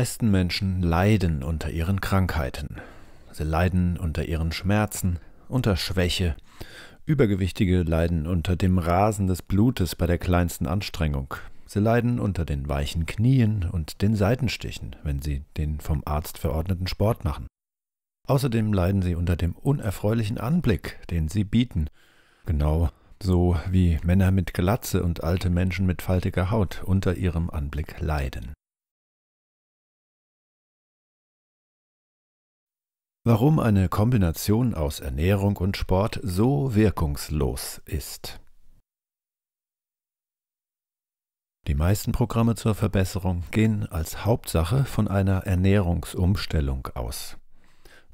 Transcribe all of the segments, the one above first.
meisten Menschen leiden unter ihren Krankheiten. Sie leiden unter ihren Schmerzen, unter Schwäche. Übergewichtige leiden unter dem Rasen des Blutes bei der kleinsten Anstrengung. Sie leiden unter den weichen Knien und den Seitenstichen, wenn sie den vom Arzt verordneten Sport machen. Außerdem leiden sie unter dem unerfreulichen Anblick, den sie bieten. Genau so wie Männer mit Glatze und alte Menschen mit faltiger Haut unter ihrem Anblick leiden. warum eine Kombination aus Ernährung und Sport so wirkungslos ist. Die meisten Programme zur Verbesserung gehen als Hauptsache von einer Ernährungsumstellung aus.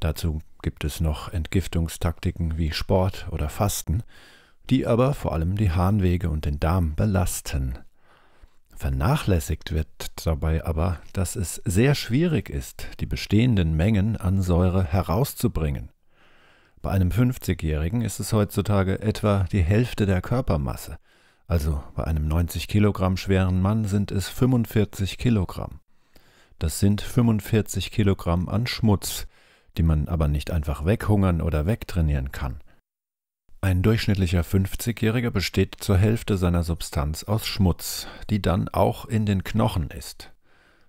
Dazu gibt es noch Entgiftungstaktiken wie Sport oder Fasten, die aber vor allem die Harnwege und den Darm belasten. Vernachlässigt wird dabei aber, dass es sehr schwierig ist, die bestehenden Mengen an Säure herauszubringen. Bei einem 50-Jährigen ist es heutzutage etwa die Hälfte der Körpermasse, also bei einem 90 Kilogramm schweren Mann sind es 45 Kilogramm. Das sind 45 Kilogramm an Schmutz, die man aber nicht einfach weghungern oder wegtrainieren kann. Ein durchschnittlicher 50-Jähriger besteht zur Hälfte seiner Substanz aus Schmutz, die dann auch in den Knochen ist.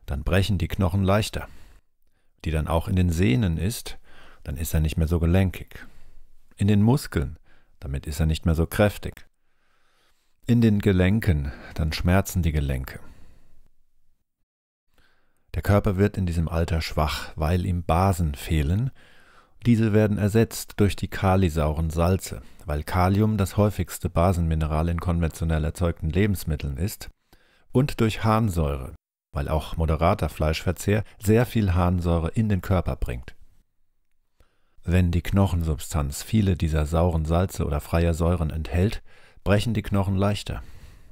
Dann brechen die Knochen leichter. Die dann auch in den Sehnen ist, dann ist er nicht mehr so gelenkig. In den Muskeln, damit ist er nicht mehr so kräftig. In den Gelenken, dann schmerzen die Gelenke. Der Körper wird in diesem Alter schwach, weil ihm Basen fehlen, diese werden ersetzt durch die kalisauren Salze. Weil Kalium das häufigste Basenmineral in konventionell erzeugten Lebensmitteln ist, und durch Harnsäure, weil auch moderater Fleischverzehr sehr viel Harnsäure in den Körper bringt. Wenn die Knochensubstanz viele dieser sauren Salze oder freier Säuren enthält, brechen die Knochen leichter.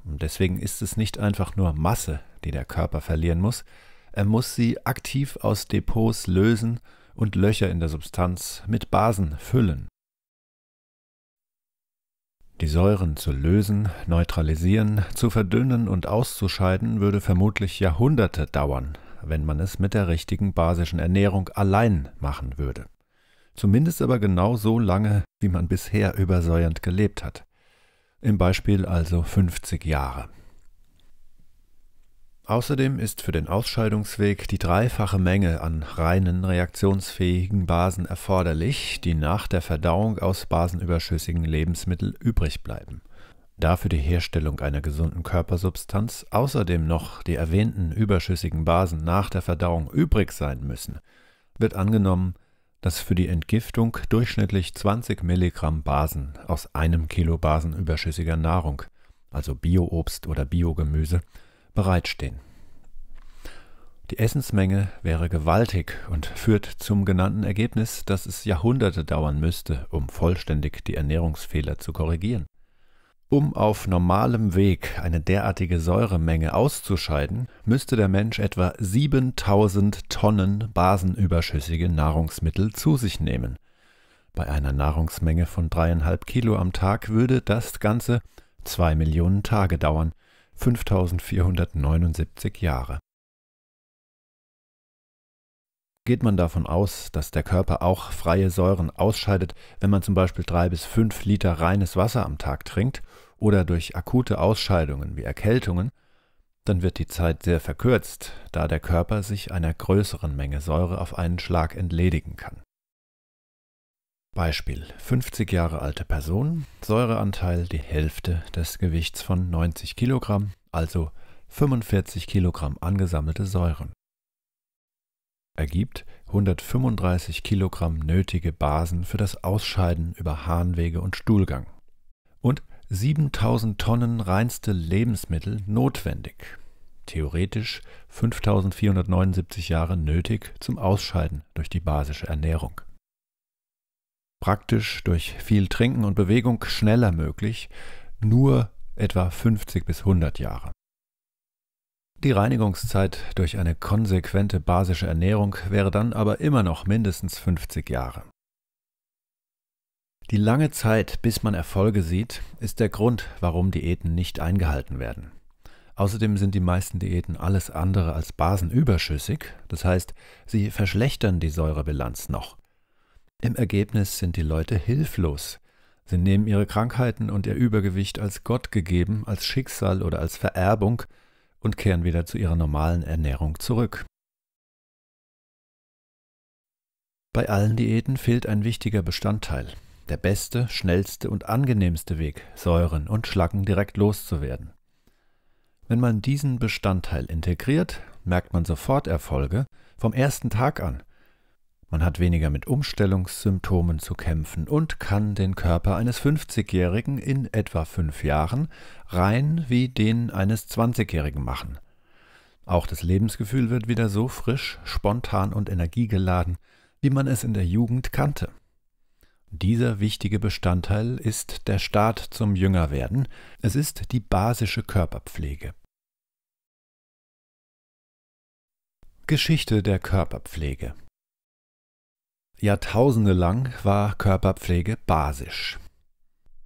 deswegen ist es nicht einfach nur Masse, die der Körper verlieren muss, er muss sie aktiv aus Depots lösen und Löcher in der Substanz mit Basen füllen. Die Säuren zu lösen, neutralisieren, zu verdünnen und auszuscheiden würde vermutlich Jahrhunderte dauern, wenn man es mit der richtigen basischen Ernährung allein machen würde. Zumindest aber genau so lange, wie man bisher übersäuernd gelebt hat. Im Beispiel also 50 Jahre. Außerdem ist für den Ausscheidungsweg die dreifache Menge an reinen reaktionsfähigen Basen erforderlich, die nach der Verdauung aus basenüberschüssigen Lebensmitteln übrig bleiben. Da für die Herstellung einer gesunden Körpersubstanz außerdem noch die erwähnten überschüssigen Basen nach der Verdauung übrig sein müssen, wird angenommen, dass für die Entgiftung durchschnittlich 20 Milligramm Basen aus einem Kilo basenüberschüssiger Nahrung, also Bioobst oder Biogemüse, bereitstehen. Die Essensmenge wäre gewaltig und führt zum genannten Ergebnis, dass es Jahrhunderte dauern müsste, um vollständig die Ernährungsfehler zu korrigieren. Um auf normalem Weg eine derartige Säuremenge auszuscheiden, müsste der Mensch etwa 7000 Tonnen basenüberschüssige Nahrungsmittel zu sich nehmen. Bei einer Nahrungsmenge von dreieinhalb Kilo am Tag würde das Ganze zwei Millionen Tage dauern – 5479 Jahre. Geht man davon aus, dass der Körper auch freie Säuren ausscheidet, wenn man zum Beispiel drei bis fünf Liter reines Wasser am Tag trinkt oder durch akute Ausscheidungen wie Erkältungen, dann wird die Zeit sehr verkürzt, da der Körper sich einer größeren Menge Säure auf einen Schlag entledigen kann. Beispiel 50 Jahre alte Person, Säureanteil die Hälfte des Gewichts von 90 Kilogramm, also 45 Kilogramm angesammelte Säuren. Ergibt 135 Kilogramm nötige Basen für das Ausscheiden über Harnwege und Stuhlgang. Und 7000 Tonnen reinste Lebensmittel notwendig. Theoretisch 5479 Jahre nötig zum Ausscheiden durch die basische Ernährung praktisch durch viel Trinken und Bewegung schneller möglich, nur etwa 50 bis 100 Jahre. Die Reinigungszeit durch eine konsequente basische Ernährung wäre dann aber immer noch mindestens 50 Jahre. Die lange Zeit, bis man Erfolge sieht, ist der Grund, warum Diäten nicht eingehalten werden. Außerdem sind die meisten Diäten alles andere als basenüberschüssig, das heißt, sie verschlechtern die Säurebilanz noch. Im Ergebnis sind die Leute hilflos. Sie nehmen ihre Krankheiten und ihr Übergewicht als Gott gegeben, als Schicksal oder als Vererbung und kehren wieder zu ihrer normalen Ernährung zurück. Bei allen Diäten fehlt ein wichtiger Bestandteil. Der beste, schnellste und angenehmste Weg, Säuren und Schlacken direkt loszuwerden. Wenn man diesen Bestandteil integriert, merkt man sofort Erfolge vom ersten Tag an. Man hat weniger mit Umstellungssymptomen zu kämpfen und kann den Körper eines 50-Jährigen in etwa fünf Jahren rein wie den eines 20-Jährigen machen. Auch das Lebensgefühl wird wieder so frisch, spontan und energiegeladen, wie man es in der Jugend kannte. Dieser wichtige Bestandteil ist der Start zum Jüngerwerden. Es ist die basische Körperpflege. Geschichte der Körperpflege Jahrtausende lang war Körperpflege basisch.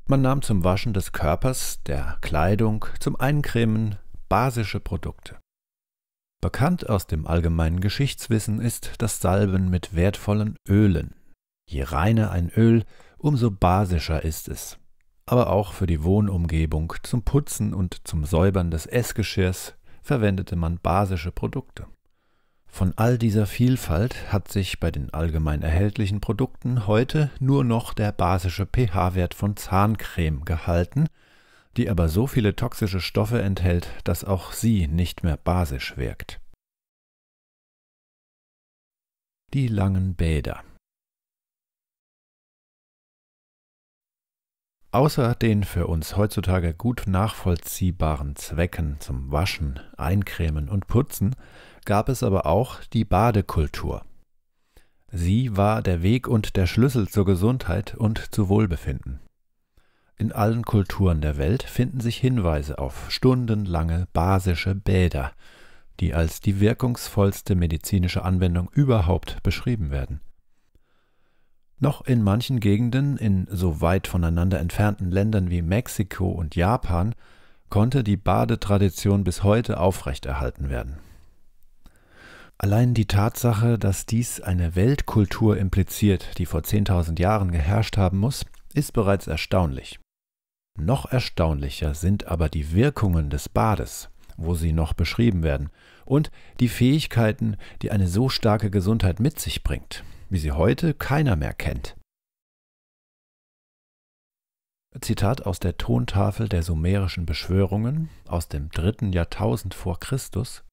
Man nahm zum Waschen des Körpers, der Kleidung, zum Eincremen basische Produkte. Bekannt aus dem allgemeinen Geschichtswissen ist das Salben mit wertvollen Ölen. Je reiner ein Öl, umso basischer ist es. Aber auch für die Wohnumgebung, zum Putzen und zum Säubern des Essgeschirrs verwendete man basische Produkte. Von all dieser Vielfalt hat sich bei den allgemein erhältlichen Produkten heute nur noch der basische pH-Wert von Zahncreme gehalten, die aber so viele toxische Stoffe enthält, dass auch sie nicht mehr basisch wirkt. Die langen Bäder Außer den für uns heutzutage gut nachvollziehbaren Zwecken zum Waschen, Eincremen und Putzen gab es aber auch die Badekultur. Sie war der Weg und der Schlüssel zur Gesundheit und zu Wohlbefinden. In allen Kulturen der Welt finden sich Hinweise auf stundenlange basische Bäder, die als die wirkungsvollste medizinische Anwendung überhaupt beschrieben werden. Noch in manchen Gegenden in so weit voneinander entfernten Ländern wie Mexiko und Japan konnte die Badetradition bis heute aufrechterhalten werden. Allein die Tatsache, dass dies eine Weltkultur impliziert, die vor 10.000 Jahren geherrscht haben muss, ist bereits erstaunlich. Noch erstaunlicher sind aber die Wirkungen des Bades, wo sie noch beschrieben werden, und die Fähigkeiten, die eine so starke Gesundheit mit sich bringt wie sie heute keiner mehr kennt. Zitat aus der Tontafel der sumerischen Beschwörungen aus dem dritten Jahrtausend vor Christus.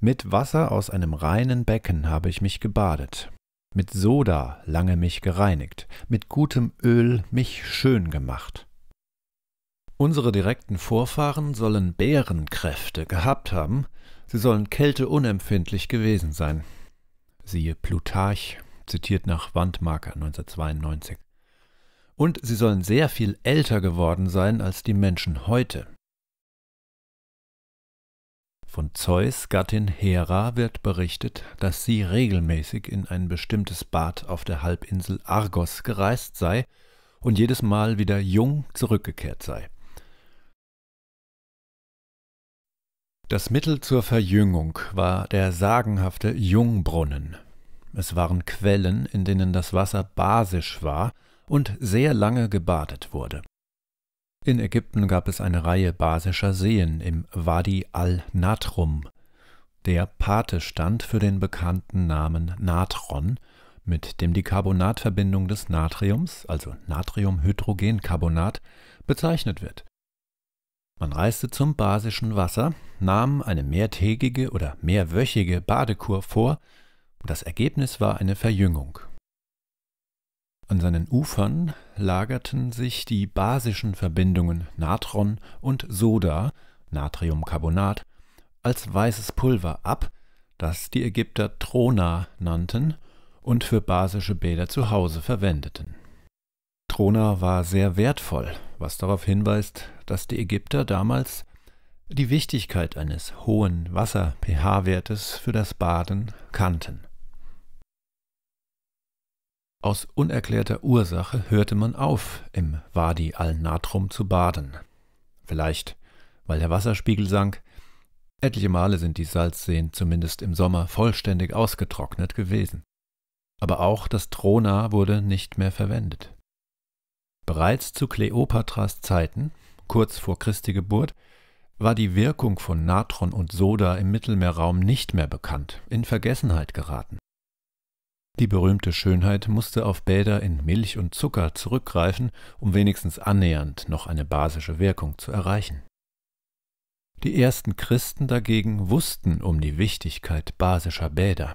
Mit Wasser aus einem reinen Becken habe ich mich gebadet, mit Soda lange mich gereinigt, mit gutem Öl mich schön gemacht. Unsere direkten Vorfahren sollen Bärenkräfte gehabt haben, sie sollen kälteunempfindlich gewesen sein siehe Plutarch, zitiert nach Wandmarker 1992. Und sie sollen sehr viel älter geworden sein als die Menschen heute. Von Zeus Gattin Hera wird berichtet, dass sie regelmäßig in ein bestimmtes Bad auf der Halbinsel Argos gereist sei und jedes Mal wieder jung zurückgekehrt sei. Das Mittel zur Verjüngung war der sagenhafte Jungbrunnen. Es waren Quellen, in denen das Wasser basisch war und sehr lange gebadet wurde. In Ägypten gab es eine Reihe basischer Seen im Wadi al-Natrum. Der Pate stand für den bekannten Namen Natron, mit dem die Carbonatverbindung des Natriums, also Natriumhydrogencarbonat, bezeichnet wird man reiste zum Basischen Wasser, nahm eine mehrtägige oder mehrwöchige Badekur vor und das Ergebnis war eine Verjüngung. An seinen Ufern lagerten sich die basischen Verbindungen Natron und Soda, Natriumcarbonat, als weißes Pulver ab, das die Ägypter Trona nannten und für basische Bäder zu Hause verwendeten. Trona war sehr wertvoll was darauf hinweist, dass die Ägypter damals die Wichtigkeit eines hohen Wasser-pH-Wertes für das Baden kannten. Aus unerklärter Ursache hörte man auf, im Wadi al-Natrum zu baden. Vielleicht, weil der Wasserspiegel sank. Etliche Male sind die Salzseen zumindest im Sommer vollständig ausgetrocknet gewesen. Aber auch das Trona wurde nicht mehr verwendet. Bereits zu Kleopatras Zeiten, kurz vor Christi Geburt, war die Wirkung von Natron und Soda im Mittelmeerraum nicht mehr bekannt, in Vergessenheit geraten. Die berühmte Schönheit musste auf Bäder in Milch und Zucker zurückgreifen, um wenigstens annähernd noch eine basische Wirkung zu erreichen. Die ersten Christen dagegen wussten um die Wichtigkeit basischer Bäder.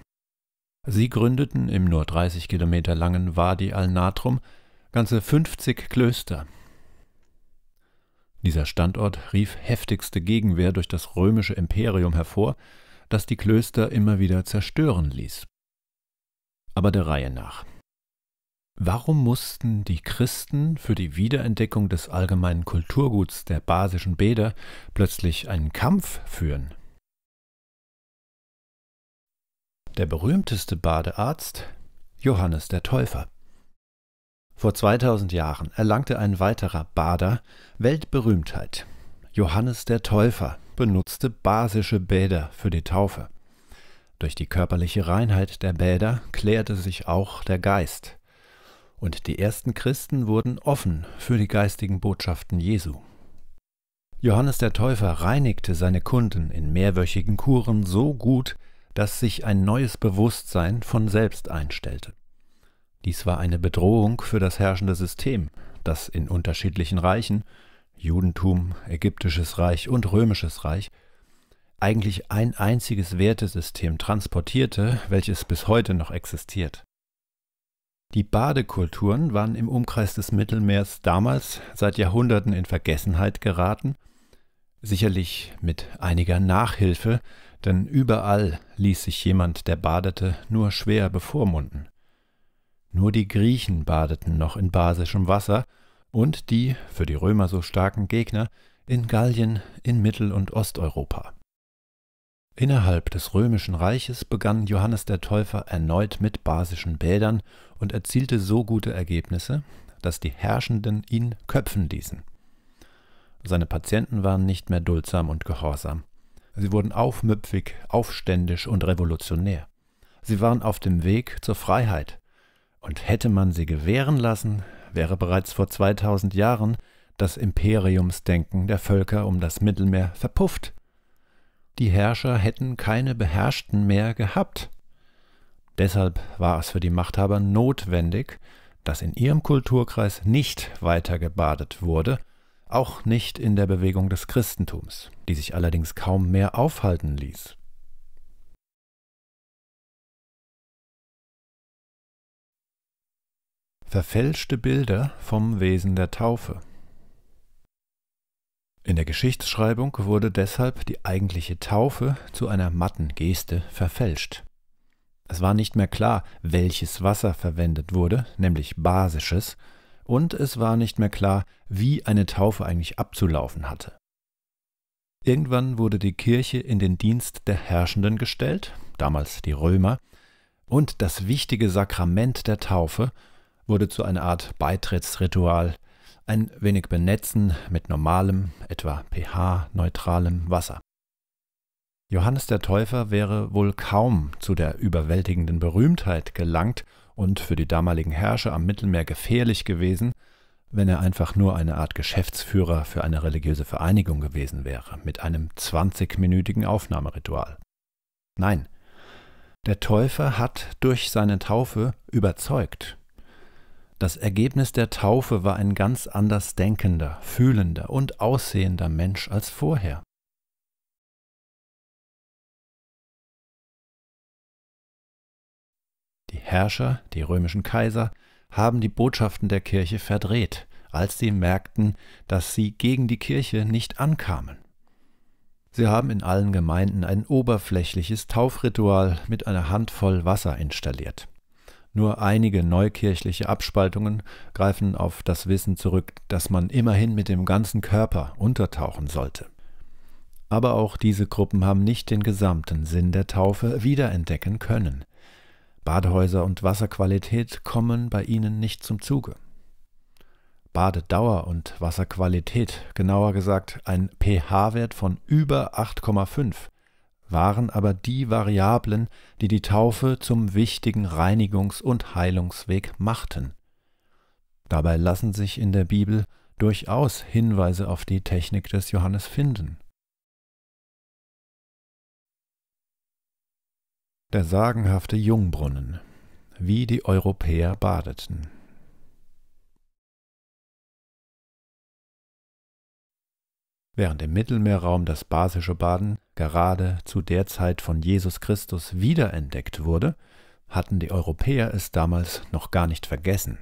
Sie gründeten im nur 30 Kilometer langen Wadi al-Natrum ganze 50 Klöster. Dieser Standort rief heftigste Gegenwehr durch das römische Imperium hervor, das die Klöster immer wieder zerstören ließ. Aber der Reihe nach. Warum mussten die Christen für die Wiederentdeckung des allgemeinen Kulturguts der basischen Bäder plötzlich einen Kampf führen? Der berühmteste Badearzt Johannes der Täufer vor 2000 Jahren erlangte ein weiterer Bader Weltberühmtheit. Johannes der Täufer benutzte basische Bäder für die Taufe. Durch die körperliche Reinheit der Bäder klärte sich auch der Geist. Und die ersten Christen wurden offen für die geistigen Botschaften Jesu. Johannes der Täufer reinigte seine Kunden in mehrwöchigen Kuren so gut, dass sich ein neues Bewusstsein von selbst einstellte. Dies war eine Bedrohung für das herrschende System, das in unterschiedlichen Reichen Judentum, ägyptisches Reich und römisches Reich eigentlich ein einziges Wertesystem transportierte, welches bis heute noch existiert. Die Badekulturen waren im Umkreis des Mittelmeers damals seit Jahrhunderten in Vergessenheit geraten, sicherlich mit einiger Nachhilfe, denn überall ließ sich jemand, der badete, nur schwer bevormunden. Nur die Griechen badeten noch in basischem Wasser und die, für die Römer so starken Gegner, in Gallien, in Mittel- und Osteuropa. Innerhalb des römischen Reiches begann Johannes der Täufer erneut mit basischen Bädern und erzielte so gute Ergebnisse, dass die Herrschenden ihn köpfen ließen. Seine Patienten waren nicht mehr duldsam und gehorsam. Sie wurden aufmüpfig, aufständisch und revolutionär. Sie waren auf dem Weg zur Freiheit, und hätte man sie gewähren lassen, wäre bereits vor 2000 Jahren das Imperiumsdenken der Völker um das Mittelmeer verpufft. Die Herrscher hätten keine Beherrschten mehr gehabt. Deshalb war es für die Machthaber notwendig, dass in ihrem Kulturkreis nicht weiter gebadet wurde, auch nicht in der Bewegung des Christentums, die sich allerdings kaum mehr aufhalten ließ. Verfälschte Bilder vom Wesen der Taufe. In der Geschichtsschreibung wurde deshalb die eigentliche Taufe zu einer matten Geste verfälscht. Es war nicht mehr klar, welches Wasser verwendet wurde, nämlich basisches, und es war nicht mehr klar, wie eine Taufe eigentlich abzulaufen hatte. Irgendwann wurde die Kirche in den Dienst der Herrschenden gestellt, damals die Römer, und das wichtige Sakrament der Taufe wurde zu einer Art Beitrittsritual, ein wenig benetzen mit normalem, etwa pH-neutralem Wasser. Johannes der Täufer wäre wohl kaum zu der überwältigenden Berühmtheit gelangt und für die damaligen Herrscher am Mittelmeer gefährlich gewesen, wenn er einfach nur eine Art Geschäftsführer für eine religiöse Vereinigung gewesen wäre, mit einem 20-minütigen Aufnahmeritual. Nein, der Täufer hat durch seine Taufe überzeugt das Ergebnis der Taufe war ein ganz anders denkender, fühlender und aussehender Mensch als vorher. Die Herrscher, die römischen Kaiser, haben die Botschaften der Kirche verdreht, als sie merkten, dass sie gegen die Kirche nicht ankamen. Sie haben in allen Gemeinden ein oberflächliches Taufritual mit einer Handvoll Wasser installiert. Nur einige neukirchliche Abspaltungen greifen auf das Wissen zurück, dass man immerhin mit dem ganzen Körper untertauchen sollte. Aber auch diese Gruppen haben nicht den gesamten Sinn der Taufe wiederentdecken können. Badehäuser und Wasserqualität kommen bei ihnen nicht zum Zuge. Badedauer und Wasserqualität, genauer gesagt ein pH-Wert von über 8,5, waren aber die Variablen, die die Taufe zum wichtigen Reinigungs- und Heilungsweg machten. Dabei lassen sich in der Bibel durchaus Hinweise auf die Technik des Johannes finden. Der sagenhafte Jungbrunnen, wie die Europäer badeten. Während im Mittelmeerraum das basische Baden gerade zu der Zeit von Jesus Christus wiederentdeckt wurde, hatten die Europäer es damals noch gar nicht vergessen.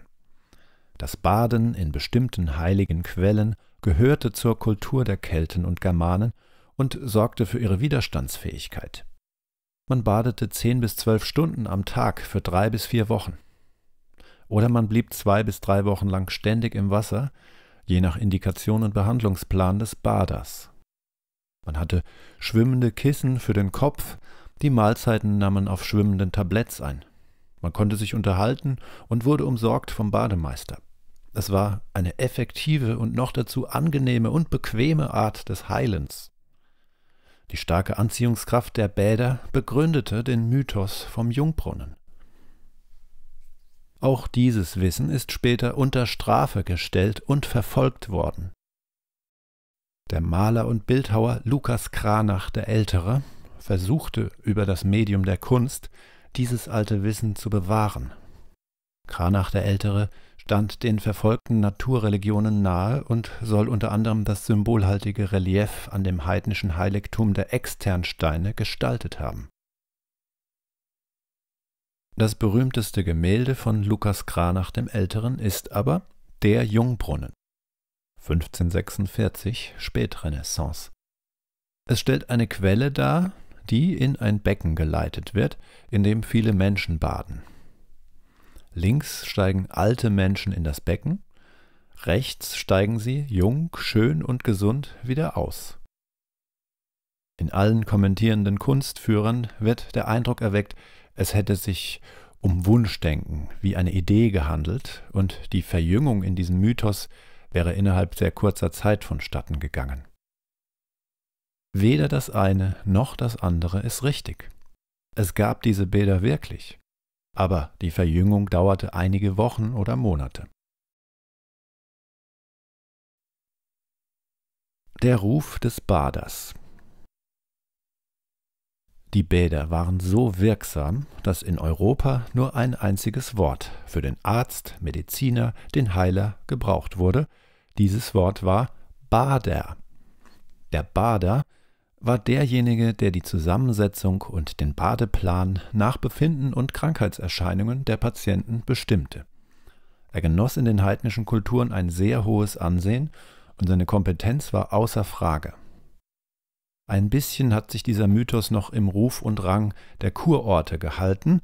Das Baden in bestimmten heiligen Quellen gehörte zur Kultur der Kelten und Germanen und sorgte für ihre Widerstandsfähigkeit. Man badete zehn bis zwölf Stunden am Tag für drei bis vier Wochen. Oder man blieb zwei bis drei Wochen lang ständig im Wasser, je nach Indikation und Behandlungsplan des Baders. Man hatte schwimmende Kissen für den Kopf, die Mahlzeiten nahmen auf schwimmenden Tabletts ein. Man konnte sich unterhalten und wurde umsorgt vom Bademeister. Es war eine effektive und noch dazu angenehme und bequeme Art des Heilens. Die starke Anziehungskraft der Bäder begründete den Mythos vom Jungbrunnen. Auch dieses Wissen ist später unter Strafe gestellt und verfolgt worden. Der Maler und Bildhauer Lukas Kranach der Ältere versuchte über das Medium der Kunst dieses alte Wissen zu bewahren. Kranach der Ältere stand den verfolgten Naturreligionen nahe und soll unter anderem das symbolhaltige Relief an dem heidnischen Heiligtum der Externsteine gestaltet haben. Das berühmteste Gemälde von Lukas Kranach dem Älteren ist aber der Jungbrunnen. 1546 Spätrenaissance. Es stellt eine Quelle dar, die in ein Becken geleitet wird, in dem viele Menschen baden. Links steigen alte Menschen in das Becken, rechts steigen sie, jung, schön und gesund, wieder aus. In allen kommentierenden Kunstführern wird der Eindruck erweckt, es hätte sich um Wunschdenken, wie eine Idee gehandelt, und die Verjüngung in diesem Mythos wäre innerhalb sehr kurzer Zeit vonstatten gegangen. Weder das eine noch das andere ist richtig. Es gab diese Bilder wirklich, aber die Verjüngung dauerte einige Wochen oder Monate. Der Ruf des Baders die Bäder waren so wirksam, dass in Europa nur ein einziges Wort für den Arzt, Mediziner, den Heiler gebraucht wurde. Dieses Wort war Bader. Der Bader war derjenige, der die Zusammensetzung und den Badeplan nach Befinden und Krankheitserscheinungen der Patienten bestimmte. Er genoss in den heidnischen Kulturen ein sehr hohes Ansehen und seine Kompetenz war außer Frage. Ein bisschen hat sich dieser Mythos noch im Ruf und Rang der Kurorte gehalten.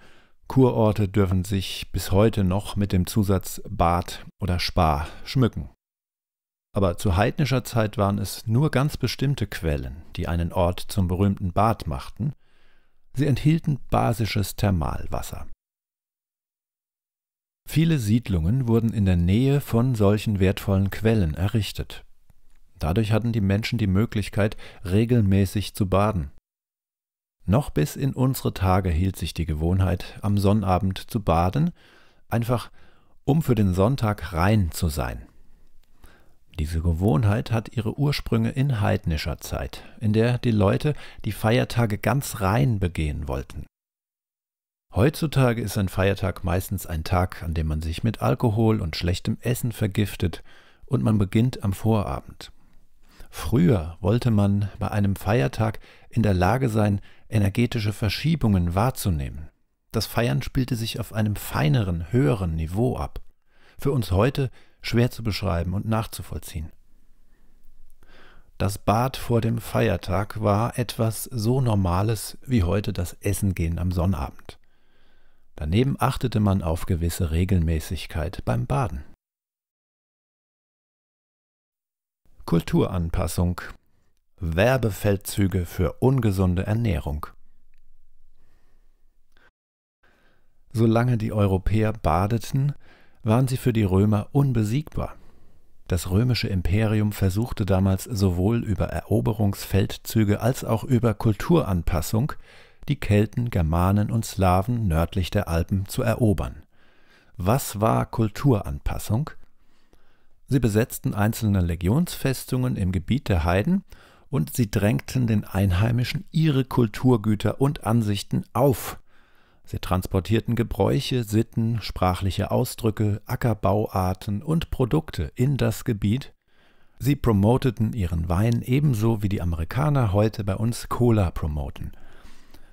Kurorte dürfen sich bis heute noch mit dem Zusatz Bad oder Spa schmücken. Aber zu heidnischer Zeit waren es nur ganz bestimmte Quellen, die einen Ort zum berühmten Bad machten. Sie enthielten basisches Thermalwasser. Viele Siedlungen wurden in der Nähe von solchen wertvollen Quellen errichtet. Dadurch hatten die Menschen die Möglichkeit, regelmäßig zu baden. Noch bis in unsere Tage hielt sich die Gewohnheit, am Sonnabend zu baden, einfach um für den Sonntag rein zu sein. Diese Gewohnheit hat ihre Ursprünge in heidnischer Zeit, in der die Leute die Feiertage ganz rein begehen wollten. Heutzutage ist ein Feiertag meistens ein Tag, an dem man sich mit Alkohol und schlechtem Essen vergiftet und man beginnt am Vorabend. Früher wollte man bei einem Feiertag in der Lage sein, energetische Verschiebungen wahrzunehmen. Das Feiern spielte sich auf einem feineren, höheren Niveau ab. Für uns heute schwer zu beschreiben und nachzuvollziehen. Das Bad vor dem Feiertag war etwas so Normales wie heute das Essen gehen am Sonnabend. Daneben achtete man auf gewisse Regelmäßigkeit beim Baden. Kulturanpassung. Werbefeldzüge für ungesunde Ernährung. Solange die Europäer badeten, waren sie für die Römer unbesiegbar. Das römische Imperium versuchte damals sowohl über Eroberungsfeldzüge als auch über Kulturanpassung, die Kelten, Germanen und Slawen nördlich der Alpen zu erobern. Was war Kulturanpassung? Sie besetzten einzelne Legionsfestungen im Gebiet der Heiden und sie drängten den Einheimischen ihre Kulturgüter und Ansichten auf. Sie transportierten Gebräuche, Sitten, sprachliche Ausdrücke, Ackerbauarten und Produkte in das Gebiet. Sie promoteten ihren Wein ebenso wie die Amerikaner heute bei uns Cola promoten.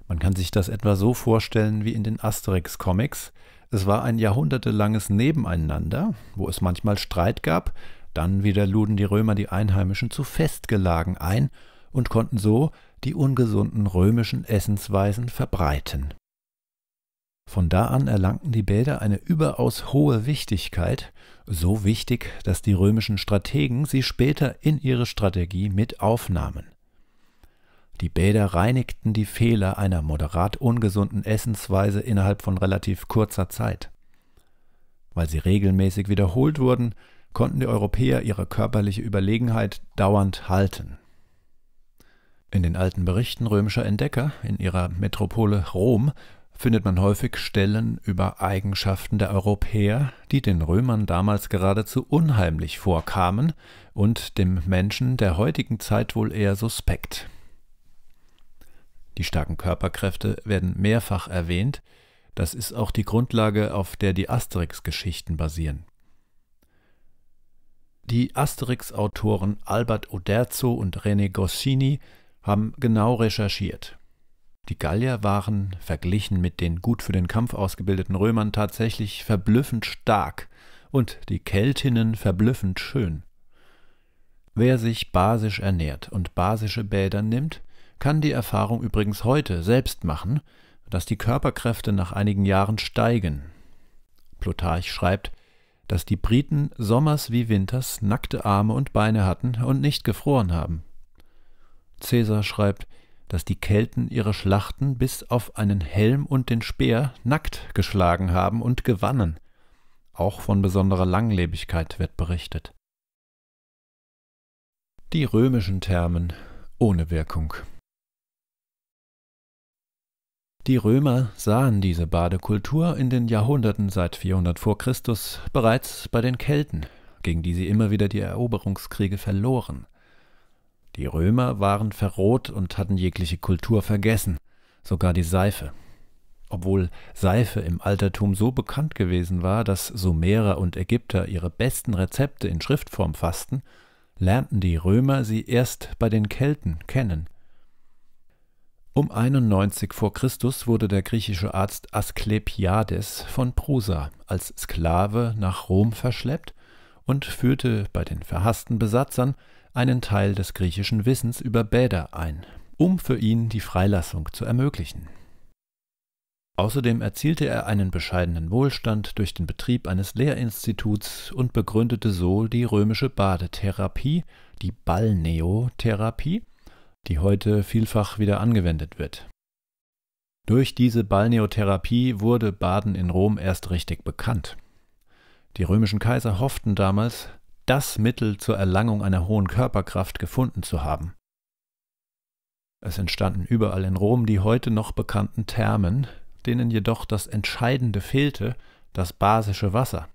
Man kann sich das etwa so vorstellen wie in den Asterix-Comics, es war ein jahrhundertelanges Nebeneinander, wo es manchmal Streit gab, dann wieder luden die Römer die Einheimischen zu Festgelagen ein und konnten so die ungesunden römischen Essensweisen verbreiten. Von da an erlangten die Bäder eine überaus hohe Wichtigkeit, so wichtig, dass die römischen Strategen sie später in ihre Strategie mit aufnahmen. Die Bäder reinigten die Fehler einer moderat ungesunden Essensweise innerhalb von relativ kurzer Zeit. Weil sie regelmäßig wiederholt wurden, konnten die Europäer ihre körperliche Überlegenheit dauernd halten. In den alten Berichten römischer Entdecker in ihrer Metropole Rom findet man häufig Stellen über Eigenschaften der Europäer, die den Römern damals geradezu unheimlich vorkamen und dem Menschen der heutigen Zeit wohl eher suspekt. Die starken Körperkräfte werden mehrfach erwähnt, das ist auch die Grundlage, auf der die Asterix-Geschichten basieren. Die Asterix-Autoren Albert Oderzo und René Goscinny haben genau recherchiert. Die Gallier waren, verglichen mit den gut für den Kampf ausgebildeten Römern, tatsächlich verblüffend stark und die Keltinnen verblüffend schön. Wer sich basisch ernährt und basische Bäder nimmt, kann die Erfahrung übrigens heute selbst machen, dass die Körperkräfte nach einigen Jahren steigen. Plutarch schreibt, dass die Briten sommers wie winters nackte Arme und Beine hatten und nicht gefroren haben. Caesar schreibt, dass die Kelten ihre Schlachten bis auf einen Helm und den Speer nackt geschlagen haben und gewannen. Auch von besonderer Langlebigkeit wird berichtet. Die römischen Thermen ohne Wirkung. Die Römer sahen diese Badekultur in den Jahrhunderten seit 400 v. Chr. bereits bei den Kelten, gegen die sie immer wieder die Eroberungskriege verloren. Die Römer waren verroht und hatten jegliche Kultur vergessen, sogar die Seife. Obwohl Seife im Altertum so bekannt gewesen war, dass Sumerer und Ägypter ihre besten Rezepte in Schriftform fassten, lernten die Römer sie erst bei den Kelten kennen – um 91 vor Christus wurde der griechische Arzt Asklepiades von Prusa als Sklave nach Rom verschleppt und führte bei den verhassten Besatzern einen Teil des griechischen Wissens über Bäder ein, um für ihn die Freilassung zu ermöglichen. Außerdem erzielte er einen bescheidenen Wohlstand durch den Betrieb eines Lehrinstituts und begründete so die römische Badetherapie, die Balneotherapie, die heute vielfach wieder angewendet wird. Durch diese Balneotherapie wurde Baden in Rom erst richtig bekannt. Die römischen Kaiser hofften damals, das Mittel zur Erlangung einer hohen Körperkraft gefunden zu haben. Es entstanden überall in Rom die heute noch bekannten Thermen, denen jedoch das Entscheidende fehlte, das basische Wasser.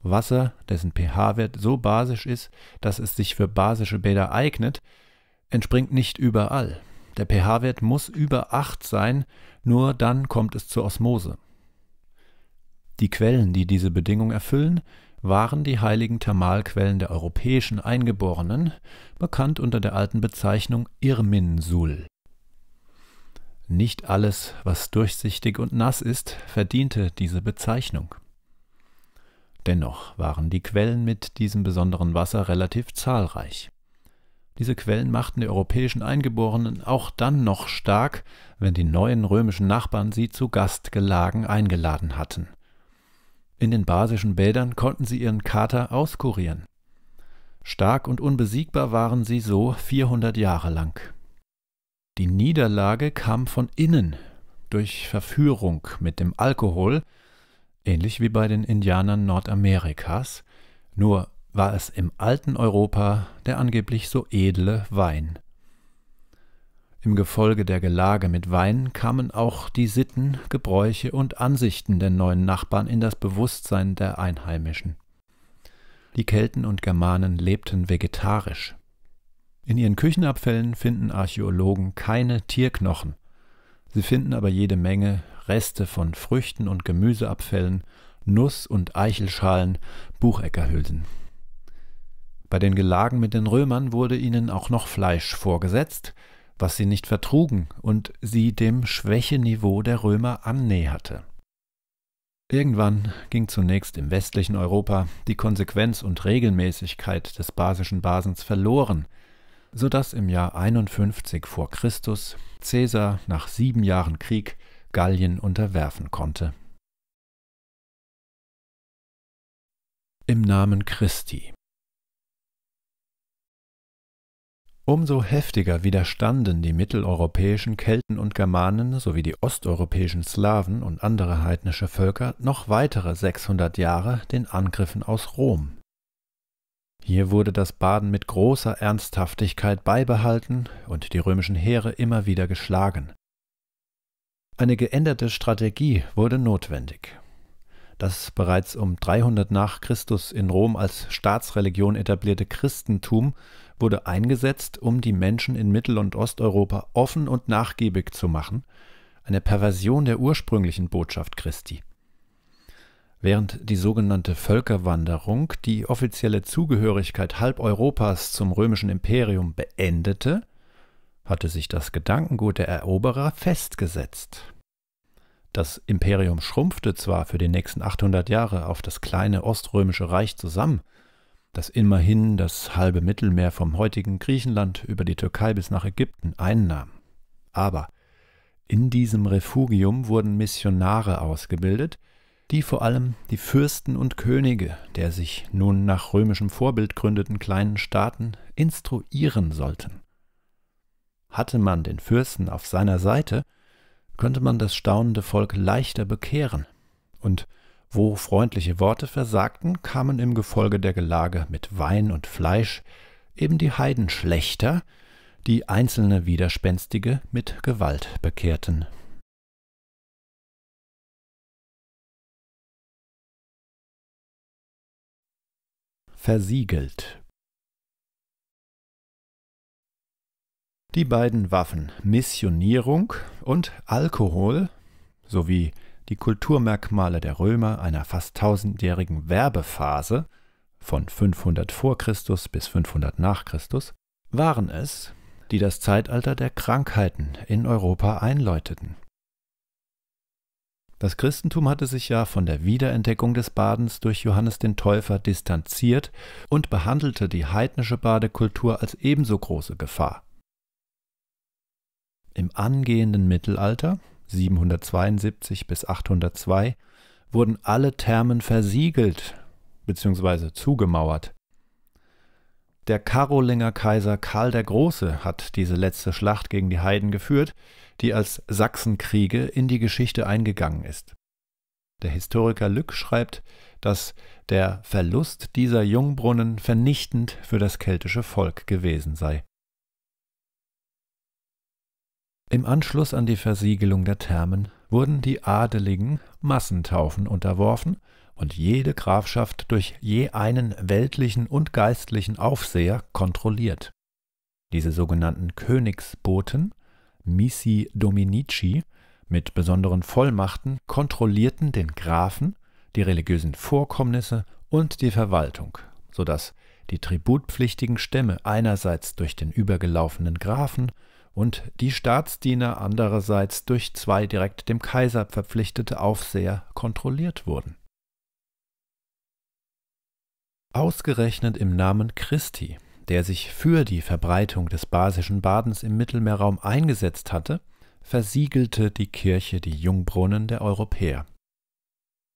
Wasser, dessen pH-Wert so basisch ist, dass es sich für basische Bäder eignet, entspringt nicht überall. Der pH-Wert muss über 8 sein, nur dann kommt es zur Osmose. Die Quellen, die diese Bedingung erfüllen, waren die heiligen Thermalquellen der europäischen Eingeborenen, bekannt unter der alten Bezeichnung Irminsul. Nicht alles, was durchsichtig und nass ist, verdiente diese Bezeichnung. Dennoch waren die Quellen mit diesem besonderen Wasser relativ zahlreich. Diese Quellen machten die europäischen Eingeborenen auch dann noch stark, wenn die neuen römischen Nachbarn sie zu Gastgelagen eingeladen hatten. In den basischen Bädern konnten sie ihren Kater auskurieren. Stark und unbesiegbar waren sie so 400 Jahre lang. Die Niederlage kam von innen, durch Verführung mit dem Alkohol, ähnlich wie bei den Indianern Nordamerikas, nur war es im alten Europa der angeblich so edle Wein. Im Gefolge der Gelage mit Wein kamen auch die Sitten, Gebräuche und Ansichten der neuen Nachbarn in das Bewusstsein der Einheimischen. Die Kelten und Germanen lebten vegetarisch. In ihren Küchenabfällen finden Archäologen keine Tierknochen. Sie finden aber jede Menge Reste von Früchten und Gemüseabfällen, Nuss- und Eichelschalen, Bucheckerhülsen. Bei den Gelagen mit den Römern wurde ihnen auch noch Fleisch vorgesetzt, was sie nicht vertrugen und sie dem Schwächeniveau der Römer annäherte. Irgendwann ging zunächst im westlichen Europa die Konsequenz und Regelmäßigkeit des basischen Basens verloren, so dass im Jahr 51 vor Christus Caesar nach sieben Jahren Krieg Gallien unterwerfen konnte. Im Namen Christi Umso heftiger widerstanden die mitteleuropäischen Kelten und Germanen sowie die osteuropäischen Slawen und andere heidnische Völker noch weitere 600 Jahre den Angriffen aus Rom. Hier wurde das Baden mit großer Ernsthaftigkeit beibehalten und die römischen Heere immer wieder geschlagen. Eine geänderte Strategie wurde notwendig. Das bereits um 300 nach Christus in Rom als Staatsreligion etablierte Christentum wurde eingesetzt, um die Menschen in Mittel- und Osteuropa offen und nachgiebig zu machen, eine Perversion der ursprünglichen Botschaft Christi. Während die sogenannte Völkerwanderung die offizielle Zugehörigkeit halb Europas zum römischen Imperium beendete, hatte sich das Gedankengut der Eroberer festgesetzt. Das Imperium schrumpfte zwar für die nächsten 800 Jahre auf das kleine oströmische Reich zusammen, das immerhin das halbe Mittelmeer vom heutigen Griechenland über die Türkei bis nach Ägypten einnahm. Aber in diesem Refugium wurden Missionare ausgebildet, die vor allem die Fürsten und Könige der sich nun nach römischem Vorbild gründeten kleinen Staaten instruieren sollten. Hatte man den Fürsten auf seiner Seite, könnte man das staunende Volk leichter bekehren und wo freundliche Worte versagten, kamen im Gefolge der Gelage mit Wein und Fleisch eben die Heidenschlechter, die einzelne Widerspenstige mit Gewalt bekehrten. Versiegelt Die beiden Waffen Missionierung und Alkohol sowie die Kulturmerkmale der Römer einer fast tausendjährigen Werbephase von 500 vor Christus bis 500 nach Christus waren es, die das Zeitalter der Krankheiten in Europa einläuteten. Das Christentum hatte sich ja von der Wiederentdeckung des Badens durch Johannes den Täufer distanziert und behandelte die heidnische Badekultur als ebenso große Gefahr. Im angehenden Mittelalter 772 bis 802 wurden alle Thermen versiegelt bzw. zugemauert. Der Karolinger Kaiser Karl der Große hat diese letzte Schlacht gegen die Heiden geführt, die als Sachsenkriege in die Geschichte eingegangen ist. Der Historiker Lück schreibt, dass der Verlust dieser Jungbrunnen vernichtend für das keltische Volk gewesen sei im Anschluss an die Versiegelung der Thermen wurden die Adeligen Massentaufen unterworfen und jede Grafschaft durch je einen weltlichen und geistlichen Aufseher kontrolliert. Diese sogenannten Königsboten, Missi Dominici, mit besonderen Vollmachten kontrollierten den Grafen, die religiösen Vorkommnisse und die Verwaltung, sodass die tributpflichtigen Stämme einerseits durch den übergelaufenen Grafen und die Staatsdiener andererseits durch zwei direkt dem Kaiser verpflichtete Aufseher kontrolliert wurden. Ausgerechnet im Namen Christi, der sich für die Verbreitung des basischen Badens im Mittelmeerraum eingesetzt hatte, versiegelte die Kirche die Jungbrunnen der Europäer.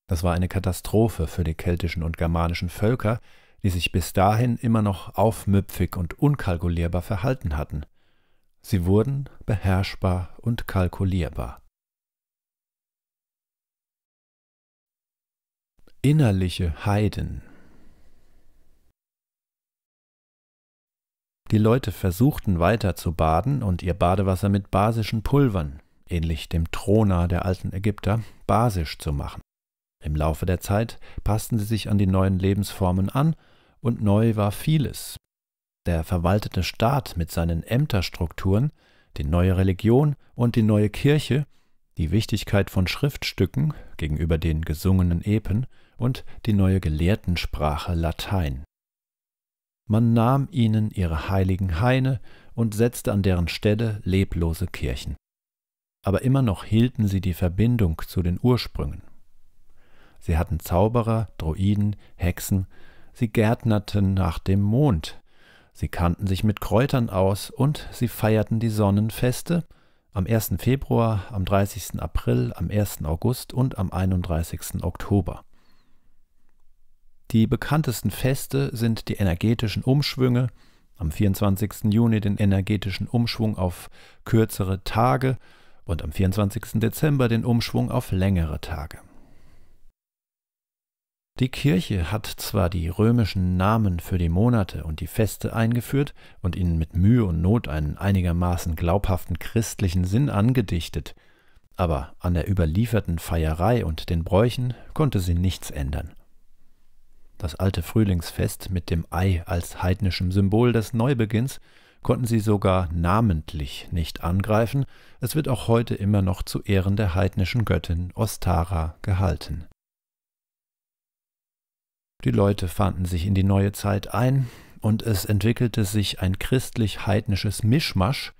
Das war eine Katastrophe für die keltischen und germanischen Völker, die sich bis dahin immer noch aufmüpfig und unkalkulierbar verhalten hatten – Sie wurden beherrschbar und kalkulierbar. Innerliche Heiden Die Leute versuchten weiter zu baden und ihr Badewasser mit basischen Pulvern, ähnlich dem Trona der alten Ägypter, basisch zu machen. Im Laufe der Zeit passten sie sich an die neuen Lebensformen an und neu war vieles, der verwaltete Staat mit seinen Ämterstrukturen, die neue Religion und die neue Kirche, die Wichtigkeit von Schriftstücken gegenüber den gesungenen Epen und die neue Gelehrtensprache Latein. Man nahm ihnen ihre heiligen Haine und setzte an deren Stelle leblose Kirchen. Aber immer noch hielten sie die Verbindung zu den Ursprüngen. Sie hatten Zauberer, Droiden, Hexen, sie gärtnerten nach dem Mond, Sie kannten sich mit Kräutern aus und sie feierten die Sonnenfeste am 1. Februar, am 30. April, am 1. August und am 31. Oktober. Die bekanntesten Feste sind die energetischen Umschwünge, am 24. Juni den energetischen Umschwung auf kürzere Tage und am 24. Dezember den Umschwung auf längere Tage. Die Kirche hat zwar die römischen Namen für die Monate und die Feste eingeführt und ihnen mit Mühe und Not einen einigermaßen glaubhaften christlichen Sinn angedichtet, aber an der überlieferten Feierei und den Bräuchen konnte sie nichts ändern. Das alte Frühlingsfest mit dem Ei als heidnischem Symbol des Neubeginns konnten sie sogar namentlich nicht angreifen, es wird auch heute immer noch zu Ehren der heidnischen Göttin Ostara gehalten die Leute fanden sich in die neue Zeit ein und es entwickelte sich ein christlich-heidnisches Mischmasch,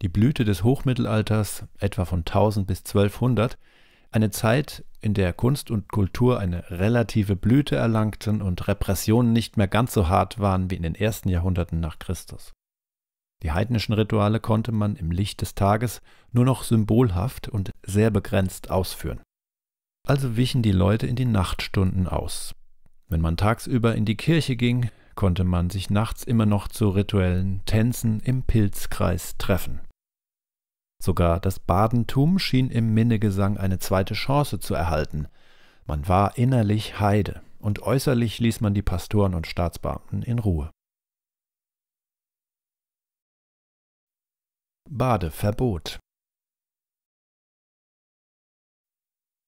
die Blüte des Hochmittelalters, etwa von 1000 bis 1200, eine Zeit, in der Kunst und Kultur eine relative Blüte erlangten und Repressionen nicht mehr ganz so hart waren wie in den ersten Jahrhunderten nach Christus. Die heidnischen Rituale konnte man im Licht des Tages nur noch symbolhaft und sehr begrenzt ausführen. Also wichen die Leute in die Nachtstunden aus, wenn man tagsüber in die Kirche ging, konnte man sich nachts immer noch zu rituellen Tänzen im Pilzkreis treffen. Sogar das Badentum schien im Minnegesang eine zweite Chance zu erhalten. Man war innerlich Heide und äußerlich ließ man die Pastoren und Staatsbeamten in Ruhe. Badeverbot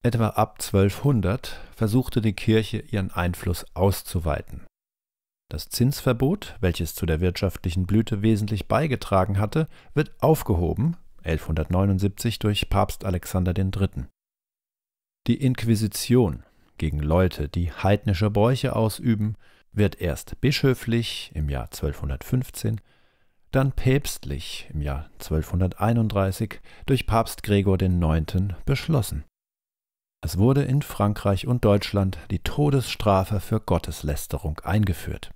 Etwa ab 1200 versuchte die Kirche ihren Einfluss auszuweiten. Das Zinsverbot, welches zu der wirtschaftlichen Blüte wesentlich beigetragen hatte, wird aufgehoben, 1179 durch Papst Alexander III. Die Inquisition gegen Leute, die heidnische Bräuche ausüben, wird erst bischöflich im Jahr 1215, dann päpstlich im Jahr 1231 durch Papst Gregor IX. beschlossen es wurde in Frankreich und Deutschland die Todesstrafe für Gotteslästerung eingeführt.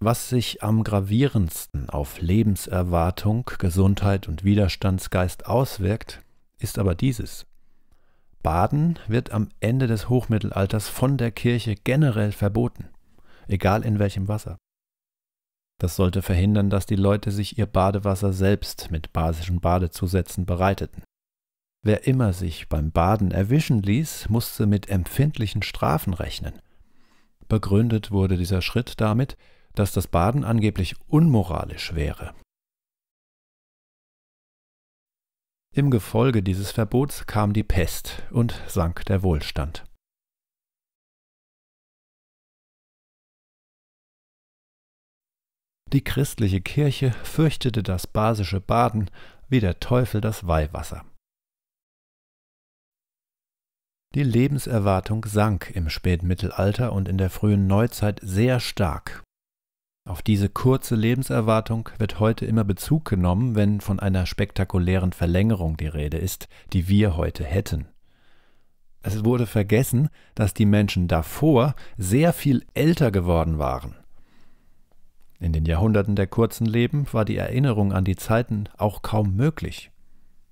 Was sich am gravierendsten auf Lebenserwartung, Gesundheit und Widerstandsgeist auswirkt, ist aber dieses. Baden wird am Ende des Hochmittelalters von der Kirche generell verboten, egal in welchem Wasser. Das sollte verhindern, dass die Leute sich ihr Badewasser selbst mit basischen Badezusätzen bereiteten. Wer immer sich beim Baden erwischen ließ, musste mit empfindlichen Strafen rechnen. Begründet wurde dieser Schritt damit, dass das Baden angeblich unmoralisch wäre. Im Gefolge dieses Verbots kam die Pest und sank der Wohlstand. Die christliche Kirche fürchtete das basische Baden wie der Teufel das Weihwasser. Die Lebenserwartung sank im Spätmittelalter und in der frühen Neuzeit sehr stark. Auf diese kurze Lebenserwartung wird heute immer Bezug genommen, wenn von einer spektakulären Verlängerung die Rede ist, die wir heute hätten. Es wurde vergessen, dass die Menschen davor sehr viel älter geworden waren. In den Jahrhunderten der kurzen Leben war die Erinnerung an die Zeiten auch kaum möglich.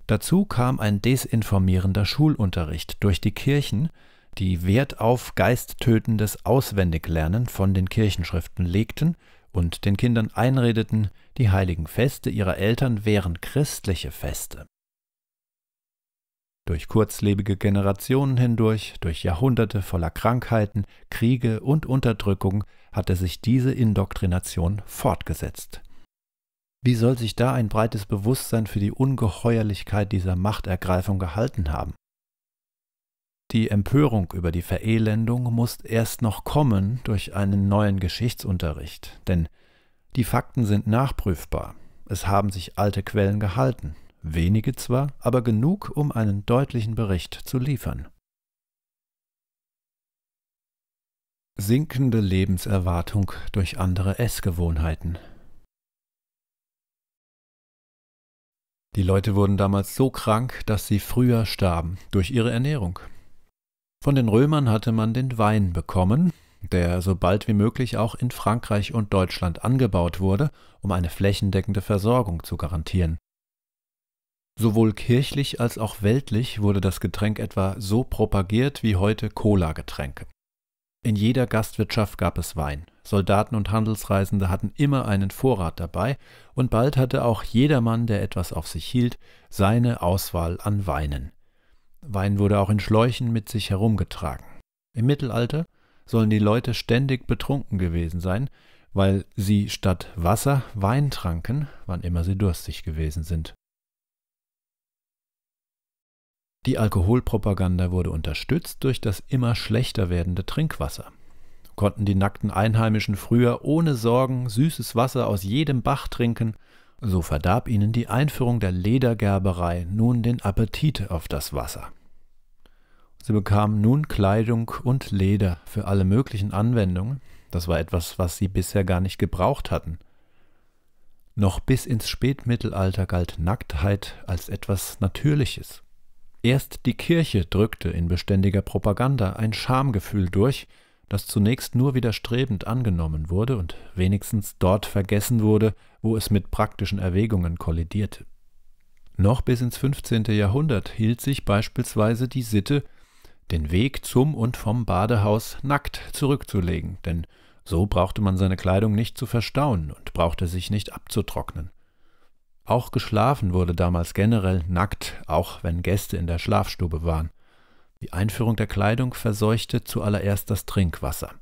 Dazu kam ein desinformierender Schulunterricht durch die Kirchen, die Wert auf geisttötendes Auswendiglernen von den Kirchenschriften legten und den Kindern einredeten, die heiligen Feste ihrer Eltern wären christliche Feste. Durch kurzlebige Generationen hindurch, durch Jahrhunderte voller Krankheiten, Kriege und Unterdrückung hatte sich diese Indoktrination fortgesetzt. Wie soll sich da ein breites Bewusstsein für die Ungeheuerlichkeit dieser Machtergreifung gehalten haben? Die Empörung über die Verelendung muss erst noch kommen durch einen neuen Geschichtsunterricht, denn die Fakten sind nachprüfbar, es haben sich alte Quellen gehalten, wenige zwar, aber genug, um einen deutlichen Bericht zu liefern. Sinkende Lebenserwartung durch andere Essgewohnheiten Die Leute wurden damals so krank, dass sie früher starben durch ihre Ernährung. Von den Römern hatte man den Wein bekommen, der so bald wie möglich auch in Frankreich und Deutschland angebaut wurde, um eine flächendeckende Versorgung zu garantieren. Sowohl kirchlich als auch weltlich wurde das Getränk etwa so propagiert wie heute Cola-Getränke. In jeder Gastwirtschaft gab es Wein. Soldaten und Handelsreisende hatten immer einen Vorrat dabei, und bald hatte auch jedermann, der etwas auf sich hielt, seine Auswahl an Weinen. Wein wurde auch in Schläuchen mit sich herumgetragen. Im Mittelalter sollen die Leute ständig betrunken gewesen sein, weil sie statt Wasser Wein tranken, wann immer sie durstig gewesen sind. Die Alkoholpropaganda wurde unterstützt durch das immer schlechter werdende Trinkwasser. Konnten die nackten Einheimischen früher ohne Sorgen süßes Wasser aus jedem Bach trinken, so verdarb ihnen die Einführung der Ledergerberei nun den Appetit auf das Wasser. Sie bekamen nun Kleidung und Leder für alle möglichen Anwendungen, das war etwas, was sie bisher gar nicht gebraucht hatten. Noch bis ins Spätmittelalter galt Nacktheit als etwas Natürliches. Erst die Kirche drückte in beständiger Propaganda ein Schamgefühl durch, das zunächst nur widerstrebend angenommen wurde und wenigstens dort vergessen wurde, wo es mit praktischen Erwägungen kollidierte. Noch bis ins 15. Jahrhundert hielt sich beispielsweise die Sitte, den Weg zum und vom Badehaus nackt zurückzulegen, denn so brauchte man seine Kleidung nicht zu verstauen und brauchte sich nicht abzutrocknen. Auch geschlafen wurde damals generell nackt, auch wenn Gäste in der Schlafstube waren. Die Einführung der Kleidung verseuchte zuallererst das Trinkwasser.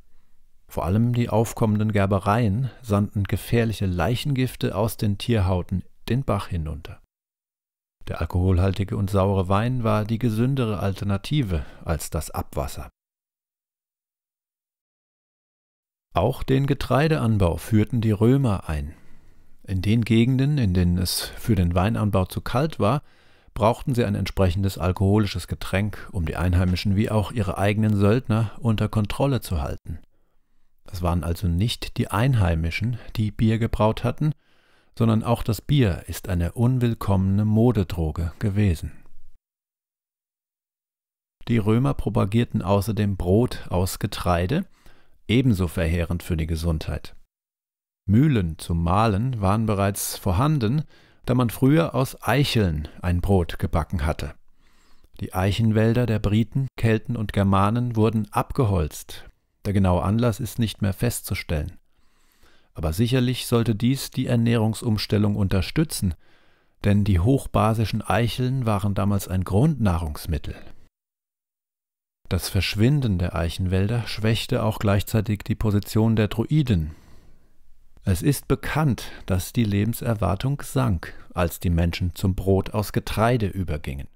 Vor allem die aufkommenden Gerbereien sandten gefährliche Leichengifte aus den Tierhauten den Bach hinunter. Der alkoholhaltige und saure Wein war die gesündere Alternative als das Abwasser. Auch den Getreideanbau führten die Römer ein. In den Gegenden, in denen es für den Weinanbau zu kalt war, brauchten sie ein entsprechendes alkoholisches Getränk, um die Einheimischen wie auch ihre eigenen Söldner unter Kontrolle zu halten. Es waren also nicht die Einheimischen, die Bier gebraut hatten, sondern auch das Bier ist eine unwillkommene Modedroge gewesen. Die Römer propagierten außerdem Brot aus Getreide, ebenso verheerend für die Gesundheit. Mühlen zum Mahlen waren bereits vorhanden, da man früher aus Eicheln ein Brot gebacken hatte. Die Eichenwälder der Briten, Kelten und Germanen wurden abgeholzt. Der genaue Anlass ist nicht mehr festzustellen. Aber sicherlich sollte dies die Ernährungsumstellung unterstützen, denn die hochbasischen Eicheln waren damals ein Grundnahrungsmittel. Das Verschwinden der Eichenwälder schwächte auch gleichzeitig die Position der Druiden, es ist bekannt, dass die Lebenserwartung sank, als die Menschen zum Brot aus Getreide übergingen.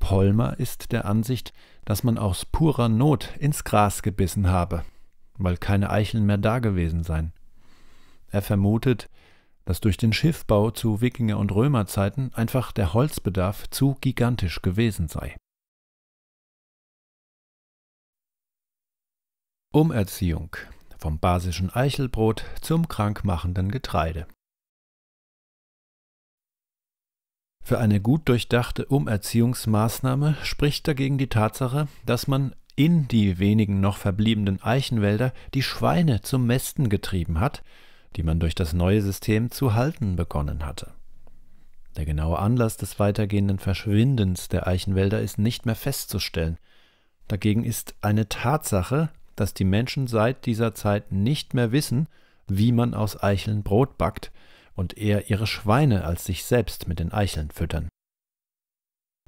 Pollmer ist der Ansicht, dass man aus purer Not ins Gras gebissen habe, weil keine Eicheln mehr da gewesen seien. Er vermutet, dass durch den Schiffbau zu Wikinger- und Römerzeiten einfach der Holzbedarf zu gigantisch gewesen sei. Umerziehung vom basischen Eichelbrot zum krankmachenden Getreide. Für eine gut durchdachte Umerziehungsmaßnahme spricht dagegen die Tatsache, dass man in die wenigen noch verbliebenen Eichenwälder die Schweine zum Mästen getrieben hat, die man durch das neue System zu halten begonnen hatte. Der genaue Anlass des weitergehenden Verschwindens der Eichenwälder ist nicht mehr festzustellen. Dagegen ist eine Tatsache, dass die Menschen seit dieser Zeit nicht mehr wissen, wie man aus Eicheln Brot backt und eher ihre Schweine als sich selbst mit den Eicheln füttern.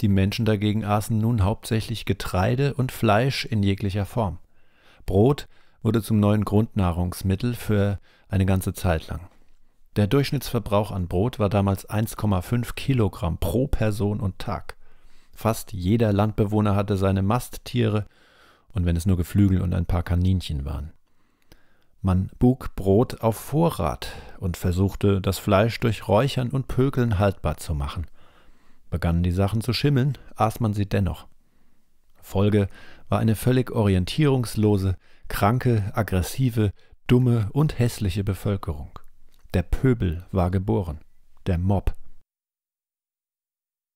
Die Menschen dagegen aßen nun hauptsächlich Getreide und Fleisch in jeglicher Form. Brot wurde zum neuen Grundnahrungsmittel für eine ganze Zeit lang. Der Durchschnittsverbrauch an Brot war damals 1,5 Kilogramm pro Person und Tag. Fast jeder Landbewohner hatte seine Masttiere und wenn es nur Geflügel und ein paar Kaninchen waren. Man bug Brot auf Vorrat und versuchte, das Fleisch durch Räuchern und Pökeln haltbar zu machen. Begannen die Sachen zu schimmeln, aß man sie dennoch. Folge war eine völlig orientierungslose, kranke, aggressive, dumme und hässliche Bevölkerung. Der Pöbel war geboren, der Mob.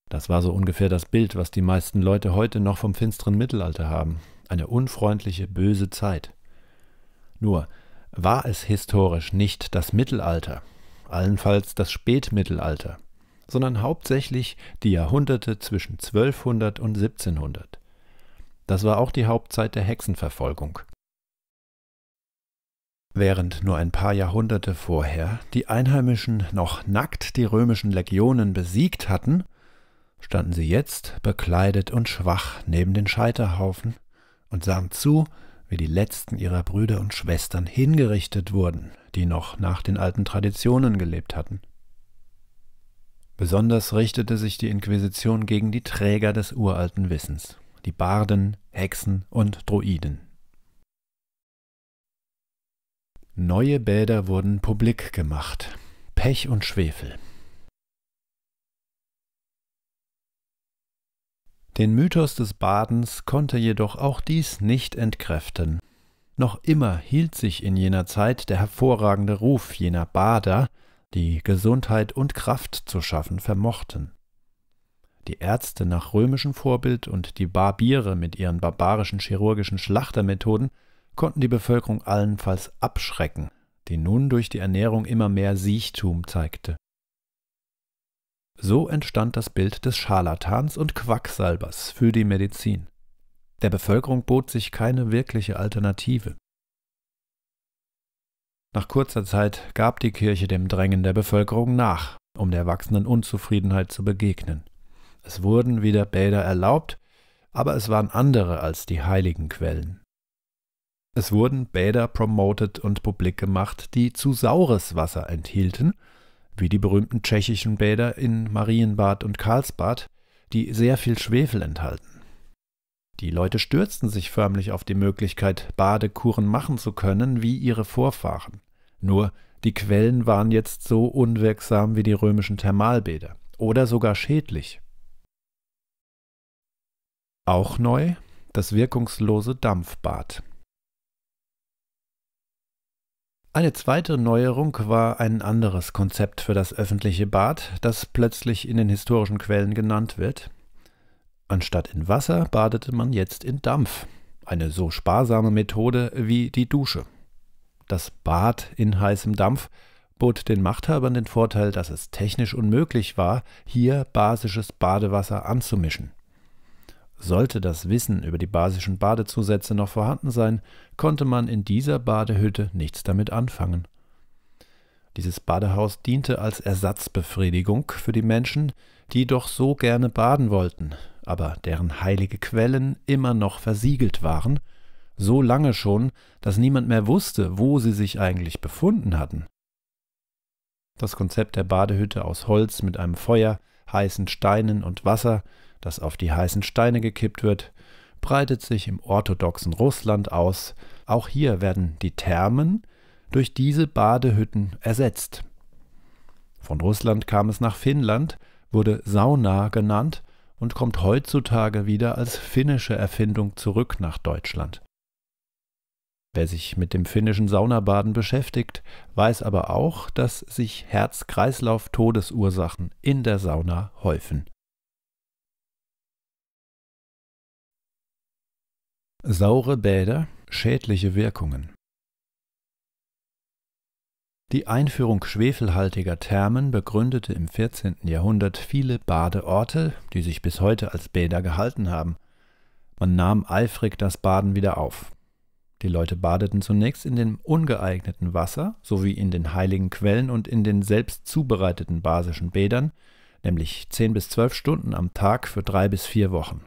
Das war so ungefähr das Bild, was die meisten Leute heute noch vom finsteren Mittelalter haben, eine unfreundliche, böse Zeit. Nur war es historisch nicht das Mittelalter, allenfalls das Spätmittelalter, sondern hauptsächlich die Jahrhunderte zwischen 1200 und 1700. Das war auch die Hauptzeit der Hexenverfolgung. Während nur ein paar Jahrhunderte vorher die Einheimischen noch nackt die römischen Legionen besiegt hatten, standen sie jetzt bekleidet und schwach neben den Scheiterhaufen und sahen zu, wie die letzten ihrer Brüder und Schwestern hingerichtet wurden, die noch nach den alten Traditionen gelebt hatten. Besonders richtete sich die Inquisition gegen die Träger des uralten Wissens, die Barden, Hexen und Druiden. Neue Bäder wurden publik gemacht, Pech und Schwefel, Den Mythos des Badens konnte jedoch auch dies nicht entkräften. Noch immer hielt sich in jener Zeit der hervorragende Ruf jener Bader, die Gesundheit und Kraft zu schaffen vermochten. Die Ärzte nach römischem Vorbild und die Barbiere mit ihren barbarischen chirurgischen Schlachtermethoden konnten die Bevölkerung allenfalls abschrecken, die nun durch die Ernährung immer mehr Siechtum zeigte. So entstand das Bild des Scharlatans und Quacksalbers für die Medizin. Der Bevölkerung bot sich keine wirkliche Alternative. Nach kurzer Zeit gab die Kirche dem Drängen der Bevölkerung nach, um der wachsenden Unzufriedenheit zu begegnen. Es wurden wieder Bäder erlaubt, aber es waren andere als die heiligen Quellen. Es wurden Bäder promoted und publik gemacht, die zu saures Wasser enthielten wie die berühmten tschechischen Bäder in Marienbad und Karlsbad, die sehr viel Schwefel enthalten. Die Leute stürzten sich förmlich auf die Möglichkeit, Badekuren machen zu können wie ihre Vorfahren. Nur die Quellen waren jetzt so unwirksam wie die römischen Thermalbäder oder sogar schädlich. Auch neu das wirkungslose Dampfbad. Eine zweite Neuerung war ein anderes Konzept für das öffentliche Bad, das plötzlich in den historischen Quellen genannt wird. Anstatt in Wasser badete man jetzt in Dampf, eine so sparsame Methode wie die Dusche. Das Bad in heißem Dampf bot den Machthabern den Vorteil, dass es technisch unmöglich war, hier basisches Badewasser anzumischen. Sollte das Wissen über die basischen Badezusätze noch vorhanden sein, konnte man in dieser Badehütte nichts damit anfangen. Dieses Badehaus diente als Ersatzbefriedigung für die Menschen, die doch so gerne baden wollten, aber deren heilige Quellen immer noch versiegelt waren, so lange schon, dass niemand mehr wusste, wo sie sich eigentlich befunden hatten. Das Konzept der Badehütte aus Holz mit einem Feuer, heißen Steinen und Wasser das auf die heißen Steine gekippt wird, breitet sich im orthodoxen Russland aus. Auch hier werden die Thermen durch diese Badehütten ersetzt. Von Russland kam es nach Finnland, wurde Sauna genannt und kommt heutzutage wieder als finnische Erfindung zurück nach Deutschland. Wer sich mit dem finnischen Saunabaden beschäftigt, weiß aber auch, dass sich Herz-Kreislauf-Todesursachen in der Sauna häufen. Saure Bäder schädliche Wirkungen. Die Einführung schwefelhaltiger Thermen begründete im 14. Jahrhundert viele Badeorte, die sich bis heute als Bäder gehalten haben. Man nahm eifrig das Baden wieder auf. Die Leute badeten zunächst in dem ungeeigneten Wasser sowie in den heiligen Quellen und in den selbst zubereiteten basischen Bädern, nämlich 10 bis 12 Stunden am Tag für drei bis vier Wochen.